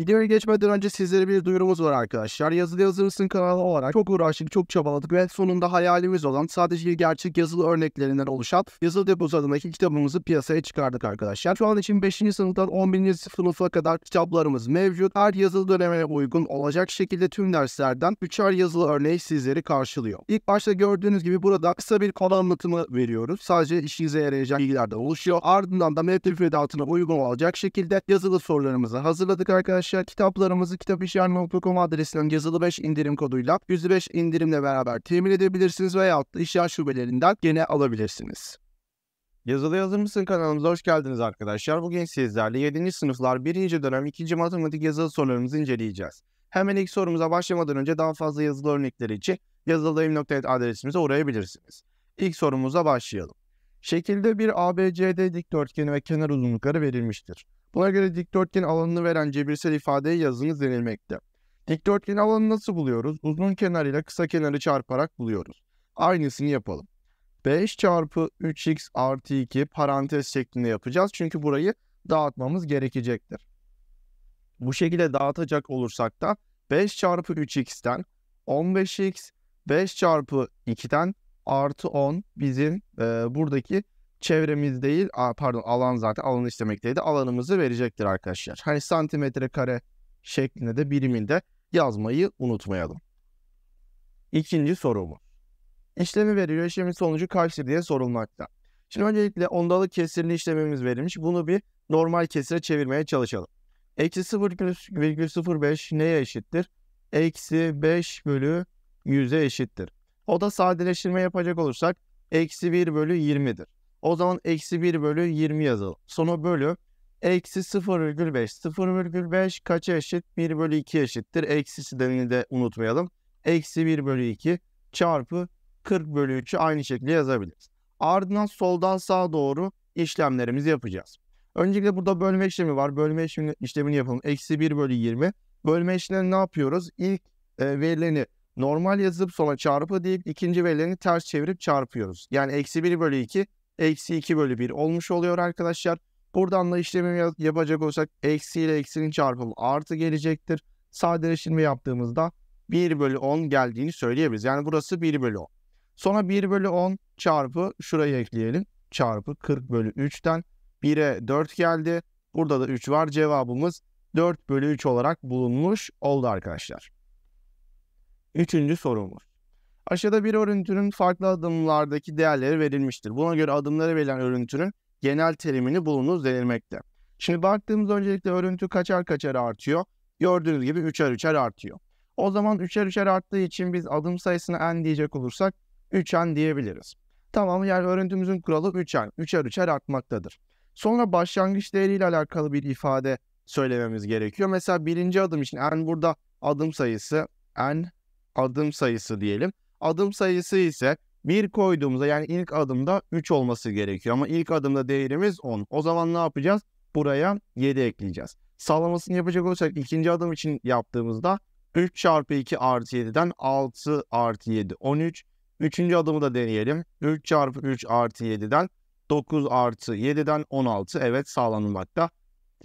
Videoya geçmeden önce sizlere bir duyurumuz var arkadaşlar. Yazılı Yazılırsın kanalı olarak çok uğraştık, çok çabaladık ve sonunda hayalimiz olan sadece gerçek yazılı örneklerinden oluşan Yazılı Depoz adındaki kitabımızı piyasaya çıkardık arkadaşlar. Şu an için 5. sınıftan 11. sınıfa kadar kitaplarımız mevcut. Her yazılı döneme uygun olacak şekilde tüm derslerden 3'er yazılı örneği sizleri karşılıyor. İlk başta gördüğünüz gibi burada kısa bir konu anlatımı veriyoruz. Sadece işinize yarayacak bilgilerden oluşuyor. Ardından da mevcut müfredatına uygun olacak şekilde yazılı sorularımızı hazırladık arkadaşlar aşağı kitaplarımızı kitapişyer.com adresinden yazılı 5 indirim koduyla %5 indirimle beraber temin edebilirsiniz veya da işyer şubelerinden gene alabilirsiniz. Yazılı Yazır mısın kanalımıza hoş geldiniz arkadaşlar. Bugün sizlerle 7. sınıflar 1. dönem 2. matematik yazılı sorularımızı inceleyeceğiz. Hemen ilk sorumuza başlamadan önce daha fazla yazılı örnekleri için yazıldayım.net adresimize uğrayabilirsiniz. İlk sorumuza başlayalım. Şekilde bir ABCD dikdörtgeni ve kenar uzunlukları verilmiştir. Buna göre dikdörtgen alanını veren cebirsel ifadeye yazınız denilmekte. Dikdörtgen alanı nasıl buluyoruz? Uzun kenarıyla kısa kenarı çarparak buluyoruz. Aynısını yapalım. 5 çarpı 3x artı 2 parantez şeklinde yapacağız. Çünkü burayı dağıtmamız gerekecektir. Bu şekilde dağıtacak olursak da 5 çarpı 3x'ten 15x 5 çarpı 2'den artı 10 bizim e, buradaki çevremiz değil, pardon alan zaten alanı istemekteydi. Alanımızı verecektir arkadaşlar. Hani santimetre kare şeklinde de biriminde yazmayı unutmayalım. İkinci sorumu. İşlemi veriyor, işlemin sonucu kaçtır diye sorulmakta. Şimdi öncelikle ondalık kesirli işlemimiz verilmiş. Bunu bir normal kesire çevirmeye çalışalım. Eksi 0,05 neye eşittir? Eksi 5 bölü 100'e eşittir. O da sadeleştirme yapacak olursak eksi 1 bölü 20'dir. O zaman eksi 1 bölü 20 yazalım. Sonu bölü eksi 0,5. 0,5 kaça eşit? 1 bölü 2 eşittir. Eksisi denini de unutmayalım. Eksi 1 bölü 2 çarpı 40 bölü 3'ü aynı şekilde yazabiliriz. Ardından soldan sağa doğru işlemlerimizi yapacağız. Öncelikle burada bölme işlemi var. Bölme işlemini, işlemini yapalım. Eksi 1 bölü 20. Bölme işlemini ne yapıyoruz? İlk e, verileni normal yazıp sonra çarpı deyip ikinci verileni ters çevirip çarpıyoruz. Yani eksi 1 bölü 2 eksi 2 bölü 1 olmuş oluyor arkadaşlar. Buradan da işlemi yapacak olsak eksi ile eksinin çarpımı artı gelecektir. Sadeleştirme yaptığımızda 1 bölü 10 geldiğini söyleyebiliriz. Yani burası 1 bölü 10. Sonra 1 bölü 10 çarpı şurayı ekleyelim. Çarpı 40 bölü 3'ten 1'e 4 geldi. Burada da 3 var. Cevabımız 4 bölü 3 olarak bulunmuş oldu arkadaşlar. Üçüncü sorumuz. Aşağıda bir örüntünün farklı adımlardaki değerleri verilmiştir. Buna göre adımları verilen örüntünün genel terimini bulunuz denilmekte. Şimdi baktığımızda öncelikle örüntü kaçar kaçar artıyor. Gördüğünüz gibi üçer üçer artıyor. O zaman üçer üçer arttığı için biz adım sayısını n diyecek olursak 3n diyebiliriz. Tamam yani örüntümüzün kuralı 3n. Üçer üçer artmaktadır. Sonra başlangıç değeriyle alakalı bir ifade söylememiz gerekiyor. Mesela birinci adım için n burada adım sayısı n adım sayısı diyelim. Adım sayısı ise 1 koyduğumuzda yani ilk adımda 3 olması gerekiyor. Ama ilk adımda değerimiz 10. O zaman ne yapacağız? Buraya 7 ekleyeceğiz. Sağlamasını yapacak olursak ikinci adım için yaptığımızda 3 çarpı 2 artı 7'den 6 artı 7 13. Üçüncü adımı da deneyelim. 3 çarpı 3 artı 7'den 9 artı 7'den 16. Evet sağlanmakta.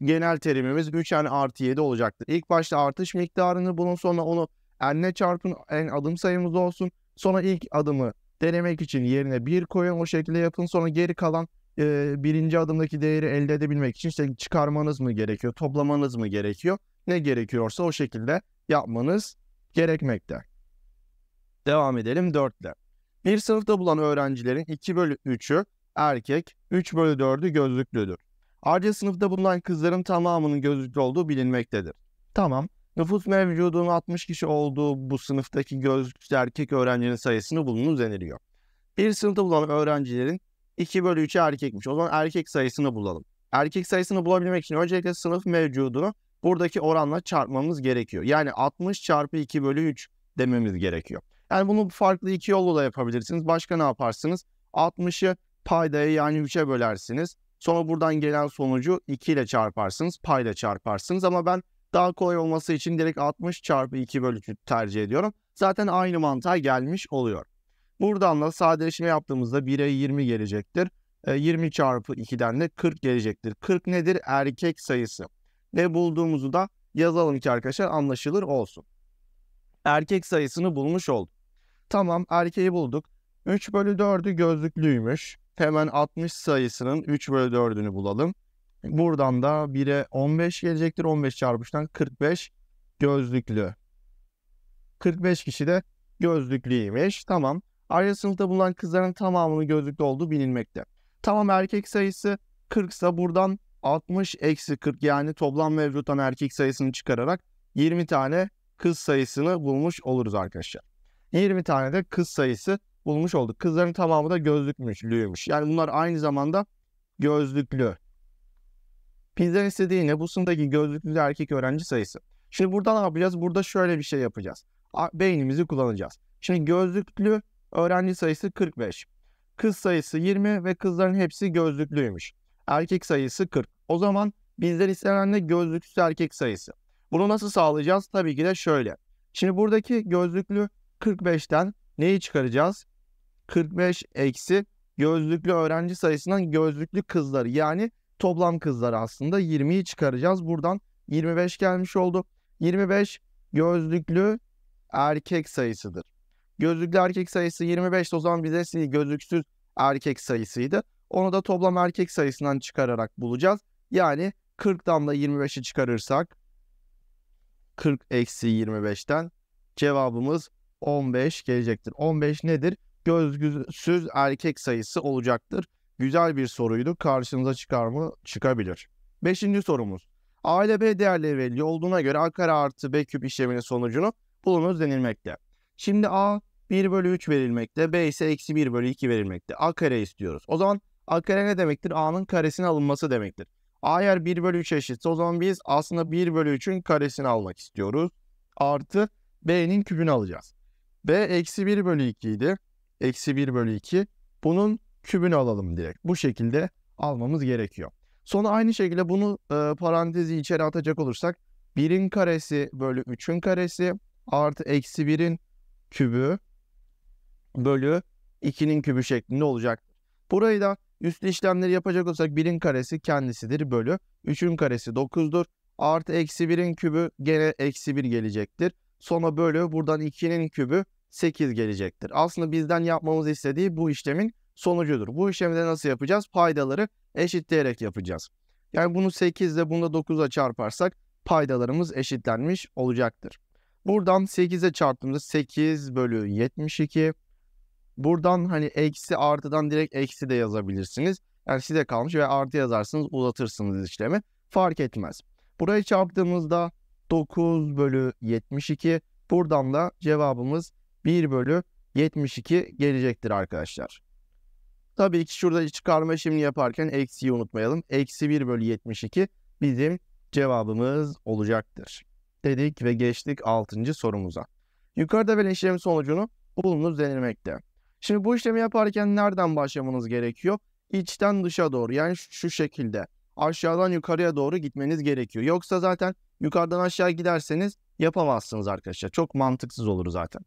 Genel terimimiz 3 n artı 7 olacaktır. İlk başta artış miktarını bunun sonra onu n'e çarpın en adım sayımız olsun. Sonra ilk adımı denemek için yerine bir koyun o şekilde yapın. Sonra geri kalan e, birinci adımdaki değeri elde edebilmek için işte çıkarmanız mı gerekiyor, toplamanız mı gerekiyor? Ne gerekiyorsa o şekilde yapmanız gerekmekte. Devam edelim dörtle. Bir sınıfta bulan öğrencilerin 2 bölü 3'ü erkek, 3 bölü 4'ü gözlüklüdür. Ayrıca sınıfta bulunan kızların tamamının gözlüklü olduğu bilinmektedir. Tamam. Nüfus mevcudunun 60 kişi olduğu bu sınıftaki gözlüklü erkek öğrencinin sayısını bulunuz deniliyor. Bir sınıfta bulunan öğrencilerin 2 bölü 3'ü erkekmiş. O zaman erkek sayısını bulalım. Erkek sayısını bulabilmek için öncelikle sınıf mevcudunu buradaki oranla çarpmamız gerekiyor. Yani 60 çarpı 2 bölü 3 dememiz gerekiyor. Yani bunu farklı iki yolla da yapabilirsiniz. Başka ne yaparsınız? 60'ı paydaya yani 3'e bölersiniz. Sonra buradan gelen sonucu 2 ile çarparsınız, payla çarparsınız. Ama ben daha kolay olması için direkt 60 çarpı 2 bölü 3 tercih ediyorum. Zaten aynı mantığa gelmiş oluyor. Buradan da sadeleşme yaptığımızda 1'e 20 gelecektir. 20 e, çarpı 2'den de 40 gelecektir. 40 nedir? Erkek sayısı. Ne bulduğumuzu da yazalım ki arkadaşlar anlaşılır olsun. Erkek sayısını bulmuş olduk. Tamam erkeği bulduk. 3 bölü 4'ü gözlüklüymüş. Hemen 60 sayısının 3 bölü 4'ünü bulalım. Buradan da 1'e 15 gelecektir. 15 çarpıştan 45 gözlüklü. 45 kişi de gözlüklüymiş. Tamam. Arya sınıfta bulunan kızların tamamının gözlüklü olduğu bilinmekte. Tamam erkek sayısı 40 ise buradan 60 eksi 40 yani toplam mevcuttan erkek sayısını çıkararak 20 tane kız sayısını bulmuş oluruz arkadaşlar. 20 tane de kız sayısı bulmuş olduk. Kızların tamamı da gözlüklüymüş. Yani bunlar aynı zamanda gözlüklü. Bizden istediği ne bu sınıftaki gözlüklü erkek öğrenci sayısı. Şimdi burada ne yapacağız? Burada şöyle bir şey yapacağız. Beynimizi kullanacağız. Şimdi gözlüklü öğrenci sayısı 45. Kız sayısı 20 ve kızların hepsi gözlüklüymüş. Erkek sayısı 40. O zaman bizden istenen de gözlüklü erkek sayısı. Bunu nasıl sağlayacağız? Tabii ki de şöyle. Şimdi buradaki gözlüklü 45'ten neyi çıkaracağız? 45 eksi gözlüklü öğrenci sayısından gözlüklü kızları yani toplam kızlar aslında 20'yi çıkaracağız. Buradan 25 gelmiş oldu. 25 gözlüklü erkek sayısıdır. Gözlüklü erkek sayısı 25 o zaman bize gözlüksüz erkek sayısıydı. Onu da toplam erkek sayısından çıkararak bulacağız. Yani 40'dan da 25'i çıkarırsak 40 eksi 25'ten cevabımız 15 gelecektir. 15 nedir? Gözlüksüz erkek sayısı olacaktır güzel bir soruydu. Karşınıza çıkar mı? Çıkabilir. Beşinci sorumuz. A ile B değerleri belli olduğuna göre A kare artı B küp işleminin sonucunu bulunuz denilmekte. Şimdi A 1 bölü 3 verilmekte. B ise eksi 1 bölü 2 verilmekte. A kare istiyoruz. O zaman A kare ne demektir? A'nın karesine alınması demektir. A eğer 1 bölü 3 eşitse o zaman biz aslında 1 bölü 3'ün karesini almak istiyoruz. Artı B'nin kübünü alacağız. B eksi 1 bölü 2 idi. Eksi 1 bölü 2. Bunun kübünü alalım direkt. Bu şekilde almamız gerekiyor. Sonra aynı şekilde bunu e, parantezi içeri atacak olursak 1'in karesi bölü 3'ün karesi artı eksi 1'in kübü bölü 2'nin kübü şeklinde olacak. Burayı da üst işlemleri yapacak olursak 1'in karesi kendisidir bölü 3'ün karesi 9'dur. Artı eksi 1'in kübü gene eksi 1 gelecektir. Sonra bölü buradan 2'nin kübü 8 gelecektir. Aslında bizden yapmamız istediği bu işlemin sonucudur. Bu işlemi de nasıl yapacağız? Paydaları eşitleyerek yapacağız. Yani bunu 8 ile bunu da 9'a çarparsak paydalarımız eşitlenmiş olacaktır. Buradan 8'e çarptığımızda 8 bölü 72. Buradan hani eksi artıdan direkt eksi de yazabilirsiniz. Yani size kalmış ve artı yazarsınız uzatırsınız işlemi. Fark etmez. Burayı çarptığımızda 9 bölü 72. Buradan da cevabımız 1 bölü 72 gelecektir arkadaşlar. Tabii ki şurada çıkarma işlemini yaparken eksiyi unutmayalım. Eksi 1 bölü 72 bizim cevabımız olacaktır. Dedik ve geçtik 6. sorumuza. Yukarıda verilen işlem sonucunu bulunuz denilmekte. Şimdi bu işlemi yaparken nereden başlamanız gerekiyor? İçten dışa doğru yani şu şekilde aşağıdan yukarıya doğru gitmeniz gerekiyor. Yoksa zaten yukarıdan aşağı giderseniz yapamazsınız arkadaşlar. Çok mantıksız olur zaten.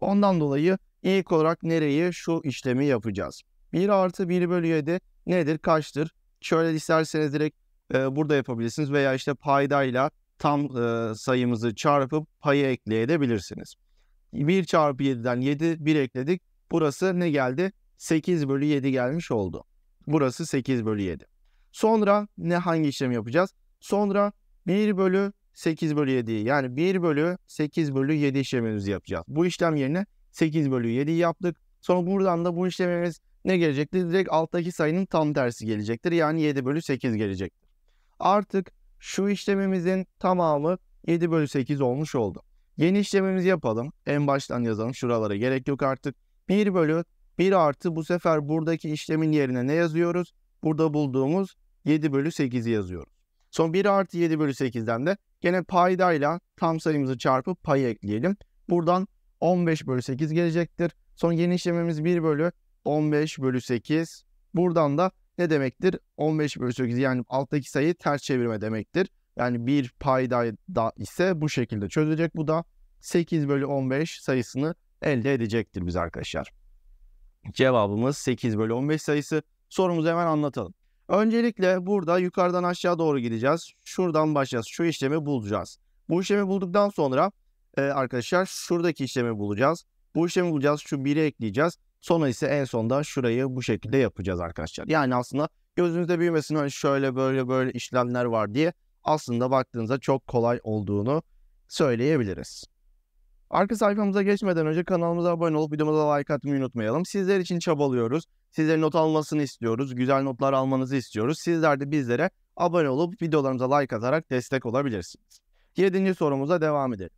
Ondan dolayı ilk olarak nereyi şu işlemi yapacağız. 1 artı 1 bölü 7 nedir? Kaçtır? Şöyle isterseniz direkt e, burada yapabilirsiniz veya işte paydayla tam e, sayımızı çarpıp payı ekleyebilirsiniz. 1 çarpı 7'den 7 1 ekledik. Burası ne geldi? 8 bölü 7 gelmiş oldu. Burası 8 bölü 7. Sonra ne hangi işlemi yapacağız? Sonra 1 bölü 8 bölü 7'yi yani 1 bölü 8 bölü 7 işlemimizi yapacağız. Bu işlem yerine 8 bölü 7'yi yaptık. Sonra buradan da bu işlemimiz ne gelecektir? Direkt alttaki sayının tam tersi gelecektir. Yani 7 bölü 8 gelecektir. Artık şu işlemimizin tamamı 7 bölü 8 olmuş oldu. Yeni işlemimizi yapalım. En baştan yazalım. Şuralara gerek yok artık. 1 bölü 1 artı bu sefer buradaki işlemin yerine ne yazıyoruz? Burada bulduğumuz 7 bölü 8'i yazıyoruz. Son 1 artı 7 bölü 8'den de gene paydayla tam sayımızı çarpıp payı ekleyelim. Buradan 15 bölü 8 gelecektir. Son yeni işlemimiz 1 bölü 15 bölü 8. Buradan da ne demektir? 15 bölü 8 yani alttaki sayıyı ters çevirme demektir. Yani bir payda da ise bu şekilde çözecek. Bu da 8 bölü 15 sayısını elde edecektir biz arkadaşlar. Cevabımız 8 bölü 15 sayısı. Sorumuzu hemen anlatalım. Öncelikle burada yukarıdan aşağı doğru gideceğiz. Şuradan başlayacağız. Şu işlemi bulacağız. Bu işlemi bulduktan sonra e, arkadaşlar şuradaki işlemi bulacağız. Bu işlemi bulacağız. Şu 1'i ekleyeceğiz. Sonra ise en sonda şurayı bu şekilde yapacağız arkadaşlar. Yani aslında gözünüzde büyümesin hani şöyle böyle böyle işlemler var diye aslında baktığınızda çok kolay olduğunu söyleyebiliriz. Arka sayfamıza geçmeden önce kanalımıza abone olup videomuza like atmayı unutmayalım. Sizler için çabalıyoruz. Sizlerin not almasını istiyoruz. Güzel notlar almanızı istiyoruz. Sizler de bizlere abone olup videolarımıza like atarak destek olabilirsiniz. Yedinci sorumuza devam edelim.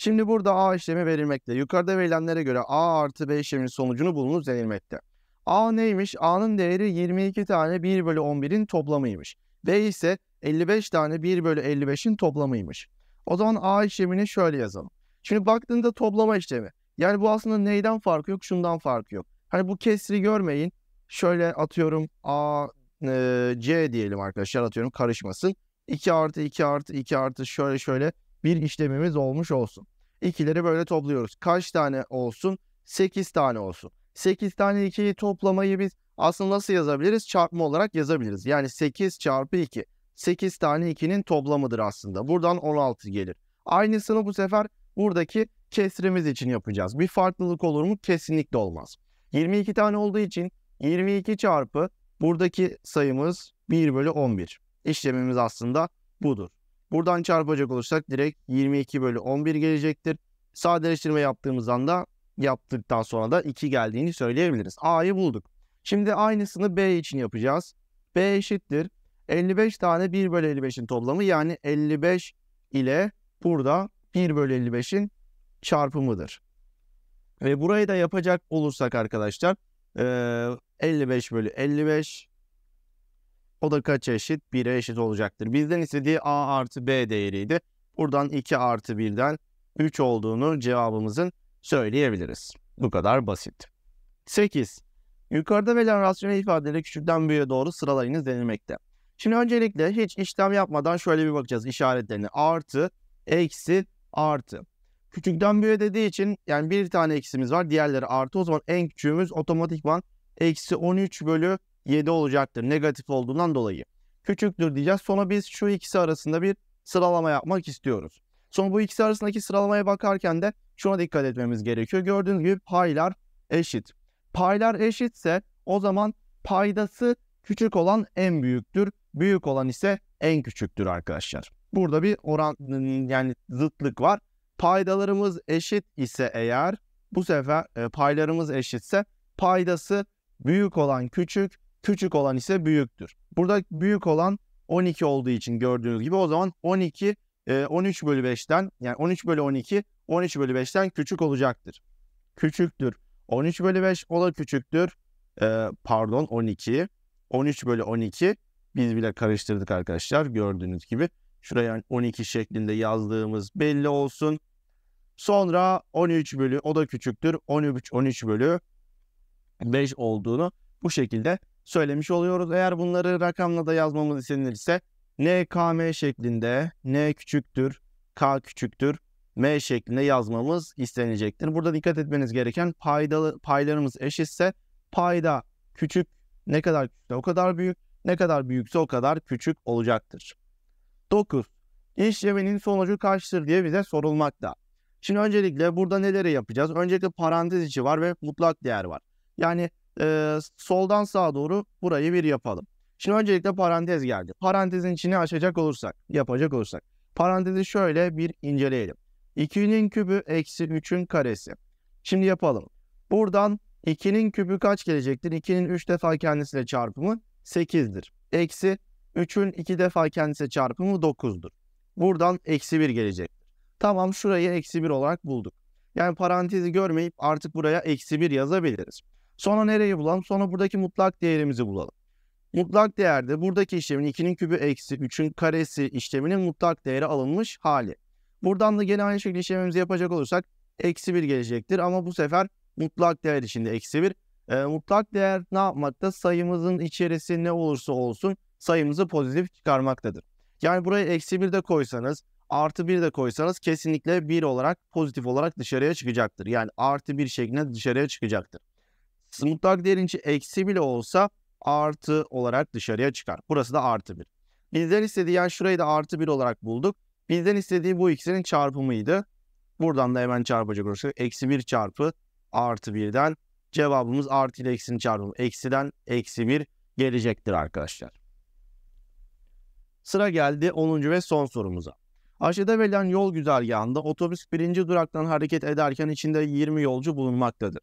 Şimdi burada A işlemi verilmekte. Yukarıda verilenlere göre A artı B işleminin sonucunu bulunuz denilmekte. A neymiş? A'nın değeri 22 tane 1 bölü 11'in toplamıymış. B ise 55 tane 1 bölü 55'in toplamıymış. O zaman A işlemini şöyle yazalım. Şimdi baktığında toplama işlemi. Yani bu aslında neyden farkı yok? Şundan farkı yok. Hani bu kesri görmeyin. Şöyle atıyorum A, e, C diyelim arkadaşlar atıyorum karışmasın. 2 artı 2 artı 2 artı şöyle şöyle bir işlemimiz olmuş olsun. İkileri böyle topluyoruz. Kaç tane olsun? 8 tane olsun. 8 tane 2'yi toplamayı biz aslında nasıl yazabiliriz? Çarpma olarak yazabiliriz. Yani 8 çarpı 2. 8 tane 2'nin toplamıdır aslında. Buradan 16 gelir. Aynısını bu sefer buradaki kesrimiz için yapacağız. Bir farklılık olur mu? Kesinlikle olmaz. 22 tane olduğu için 22 çarpı buradaki sayımız 1 bölü 11. İşlemimiz aslında budur. Buradan çarpacak olursak direkt 22 bölü 11 gelecektir. Sadeleştirme yaptığımız anda yaptıktan sonra da 2 geldiğini söyleyebiliriz. A'yı bulduk. Şimdi aynısını B için yapacağız. B eşittir. 55 tane 1 bölü 55'in toplamı yani 55 ile burada 1 bölü 55'in çarpımıdır. Ve burayı da yapacak olursak arkadaşlar 55 bölü 55 o da kaç eşit? 1'e eşit olacaktır. Bizden istediği A artı B değeriydi. Buradan 2 artı 1'den 3 olduğunu cevabımızın söyleyebiliriz. Bu kadar basit. 8. Yukarıda verilen rasyonel ifadeleri küçükten büyüğe doğru sıralayınız denilmekte. Şimdi öncelikle hiç işlem yapmadan şöyle bir bakacağız işaretlerini. Artı, eksi, artı. Küçükten büyüğe dediği için yani bir tane eksimiz var. Diğerleri artı. O zaman en küçüğümüz otomatikman eksi 13 bölü 7 olacaktır. Negatif olduğundan dolayı. Küçüktür diyeceğiz. Sonra biz şu ikisi arasında bir sıralama yapmak istiyoruz. Sonra bu ikisi arasındaki sıralamaya bakarken de şuna dikkat etmemiz gerekiyor. Gördüğünüz gibi paylar eşit. Paylar eşitse o zaman paydası küçük olan en büyüktür. Büyük olan ise en küçüktür arkadaşlar. Burada bir oran yani zıtlık var. Paydalarımız eşit ise eğer bu sefer e, paylarımız eşitse paydası büyük olan küçük, Küçük olan ise büyüktür. Burada büyük olan 12 olduğu için gördüğünüz gibi o zaman 12 13 e, bölü 5'ten yani 13 bölü 12 13 bölü 5'ten küçük olacaktır. Küçüktür. 13 bölü 5 o da küçüktür. Ee, pardon 12. 13 bölü 12 biz bile karıştırdık arkadaşlar gördüğünüz gibi. Şuraya 12 şeklinde yazdığımız belli olsun. Sonra 13 bölü o da küçüktür. 13 13 bölü 5 olduğunu bu şekilde söylemiş oluyoruz. Eğer bunları rakamla da yazmamız istenirse NKM şeklinde N küçüktür, K küçüktür, M şeklinde yazmamız istenecektir. Burada dikkat etmeniz gereken paydalı, paylarımız eşitse payda küçük ne kadar küçükse o kadar büyük, ne kadar büyükse o kadar küçük olacaktır. 9. İşleminin sonucu kaçtır diye bize sorulmakta. Şimdi öncelikle burada neleri yapacağız? Öncelikle parantez içi var ve mutlak değer var. Yani e, soldan sağa doğru burayı bir yapalım. Şimdi öncelikle parantez geldi. Parantezin içini açacak olursak, yapacak olursak. Parantezi şöyle bir inceleyelim. 2'nin kübü eksi 3'ün karesi. Şimdi yapalım. Buradan 2'nin kübü kaç gelecektir? 2'nin 3 defa kendisine çarpımı 8'dir. Eksi 3'ün 2 defa kendisine çarpımı 9'dur. Buradan eksi 1 gelecektir. Tamam şurayı eksi 1 olarak bulduk. Yani parantezi görmeyip artık buraya eksi 1 yazabiliriz. Sonra nereyi bulalım? Sonra buradaki mutlak değerimizi bulalım. Mutlak değerde buradaki işlemin 2'nin kübü eksi 3'ün karesi işleminin mutlak değeri alınmış hali. Buradan da gene aynı şekilde işlemimizi yapacak olursak eksi 1 gelecektir. Ama bu sefer mutlak değer içinde eksi 1. E, ee, mutlak değer ne yapmakta? Sayımızın içerisi ne olursa olsun sayımızı pozitif çıkarmaktadır. Yani buraya eksi 1 de koysanız artı 1 de koysanız kesinlikle 1 olarak pozitif olarak dışarıya çıkacaktır. Yani artı 1 şeklinde dışarıya çıkacaktır mutlak derinci eksi bile olsa artı olarak dışarıya çıkar. Burası da artı 1. Bizden istediği yani şurayı da artı 1 olarak bulduk. Bizden istediği bu ikisinin çarpımıydı. Buradan da hemen çarpacak olursak eksi 1 çarpı artı 1'den cevabımız artı ile eksinin çarpımı eksiden eksi 1 gelecektir arkadaşlar. Sıra geldi 10. ve son sorumuza. Aşağıda verilen yol güzergahında otobüs birinci duraktan hareket ederken içinde 20 yolcu bulunmaktadır.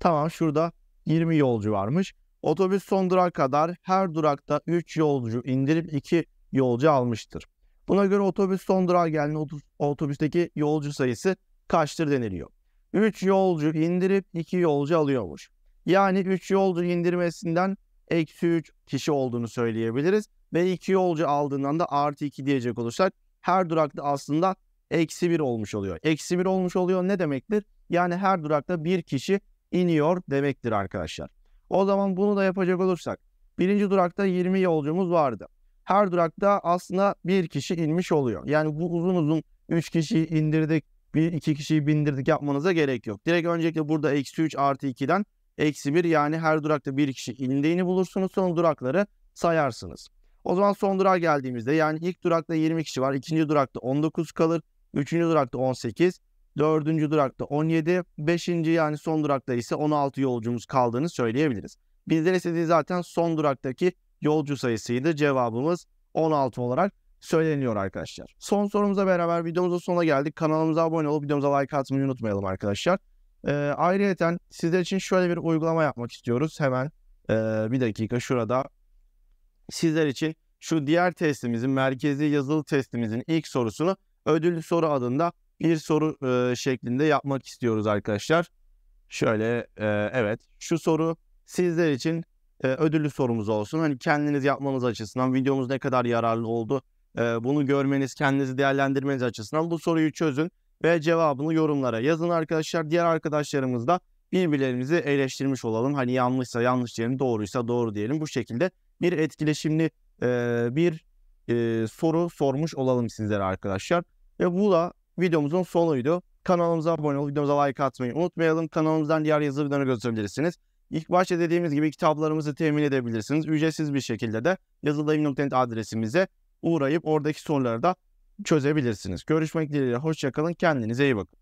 Tamam şurada 20 yolcu varmış. Otobüs son durak kadar her durakta 3 yolcu indirip 2 yolcu almıştır. Buna göre otobüs son durağa geldiğinde otobüsteki yolcu sayısı kaçtır deniliyor. 3 yolcu indirip 2 yolcu alıyormuş. Yani 3 yolcu indirmesinden eksi 3 kişi olduğunu söyleyebiliriz. Ve 2 yolcu aldığından da artı 2 diyecek olursak her durakta aslında eksi 1 olmuş oluyor. Eksi 1 olmuş oluyor ne demektir? Yani her durakta bir kişi iniyor demektir arkadaşlar. O zaman bunu da yapacak olursak birinci durakta 20 yolcumuz vardı. Her durakta aslında bir kişi inmiş oluyor. Yani bu uzun uzun 3 kişiyi indirdik, bir iki kişiyi bindirdik yapmanıza gerek yok. Direkt öncelikle burada eksi 3 artı 2'den eksi 1 yani her durakta bir kişi indiğini bulursunuz. Son durakları sayarsınız. O zaman son durağa geldiğimizde yani ilk durakta 20 kişi var. ikinci durakta 19 kalır. Üçüncü durakta 18. Dördüncü durakta 17, beşinci yani son durakta ise 16 yolcumuz kaldığını söyleyebiliriz. Bizden istediği zaten son duraktaki yolcu sayısıydı. Cevabımız 16 olarak söyleniyor arkadaşlar. Son sorumuza beraber videomuzun sonuna geldik. Kanalımıza abone olup videomuza like atmayı unutmayalım arkadaşlar. Ee, ayrıca sizler için şöyle bir uygulama yapmak istiyoruz. Hemen e, bir dakika şurada sizler için şu diğer testimizin merkezi yazılı testimizin ilk sorusunu ödüllü soru adında bir soru e, şeklinde yapmak istiyoruz arkadaşlar. Şöyle e, evet şu soru sizler için e, ödüllü sorumuz olsun. Hani kendiniz yapmanız açısından videomuz ne kadar yararlı oldu e, bunu görmeniz kendinizi değerlendirmeniz açısından bu soruyu çözün ve cevabını yorumlara yazın arkadaşlar. Diğer arkadaşlarımız da birbirlerimizi eleştirmiş olalım. Hani yanlışsa yanlış diyelim doğruysa doğru diyelim bu şekilde bir etkileşimli e, bir e, soru sormuş olalım sizlere arkadaşlar. Ve bu da videomuzun sonuydu. Kanalımıza abone olup videomuza like atmayı unutmayalım. Kanalımızdan diğer yazı videolarını gösterebilirsiniz. İlk başta dediğimiz gibi kitaplarımızı temin edebilirsiniz. Ücretsiz bir şekilde de yazıldayım.net adresimize uğrayıp oradaki soruları da çözebilirsiniz. Görüşmek dileğiyle. Hoşçakalın. Kendinize iyi bakın.